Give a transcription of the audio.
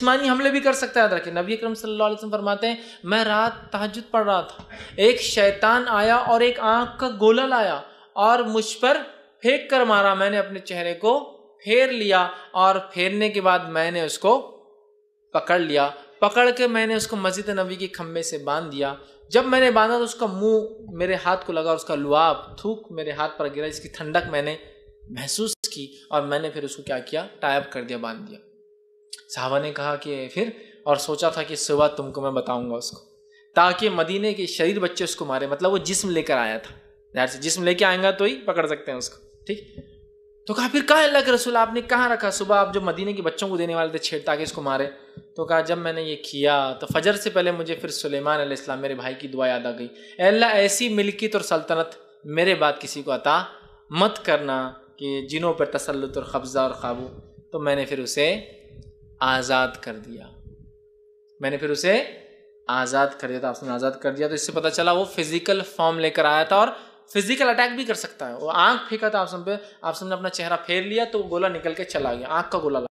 जिसमानी हमले भी कर सकता है रखें नबी अक्रम सल्लल्लाहु फरमाते हैं मैं रात तहजद पढ़ रहा था एक शैतान आया और एक आंख का गोला लाया और मुझ पर फेंक कर मारा मैंने अपने चेहरे को फेर लिया और फेरने के बाद मैंने उसको पकड़ लिया पकड़ के मैंने उसको मस्जिद नबी के खम्भे से बांध दिया जब मैंने बांधा तो उसका मुंह मेरे हाथ को लगा और उसका लुआब थूक मेरे हाथ पर गिरा जिसकी ठंडक मैंने महसूस की और मैंने फिर उसको क्या किया टाइप कर दिया बांध दिया साहबा ने कहा कि फिर और सोचा था कि सुबह तुमको मैं बताऊंगा उसको ताकि मदीने के शरीर बच्चे उसको मारे मतलब वो जिस्म लेकर आया था जहर से जिस्म लेके आएगा तो ही पकड़ सकते हैं उसको ठीक तो कहा फिर कहा अल्लाह के रसूल आपने कहाँ रखा सुबह आप जो मदीने के बच्चों को देने वाले थे छेड़ ताकि इसको मारे तो कहा जब मैंने ये किया तो फजर से पहले मुझे फिर सुलेमान इस्लाम मेरे भाई की दुआ याद आ गई अल्लाह ऐसी मिल्कियत और सल्तनत मेरे बाद किसी को अता मत करना कि जिनों पर तसलत और कब्ज़ा और काबू तो मैंने फिर उसे आज़ाद कर दिया मैंने फिर उसे आज़ाद कर दिया था उसने आज़ाद कर दिया तो इससे पता चला वो फिजिकल फॉर्म लेकर आया था और फिजिकल अटैक भी कर सकता है वो आंख फेंका था आप सब पे आप सबने अपना चेहरा फेर लिया तो गोला निकल के चला गया आंख का गोला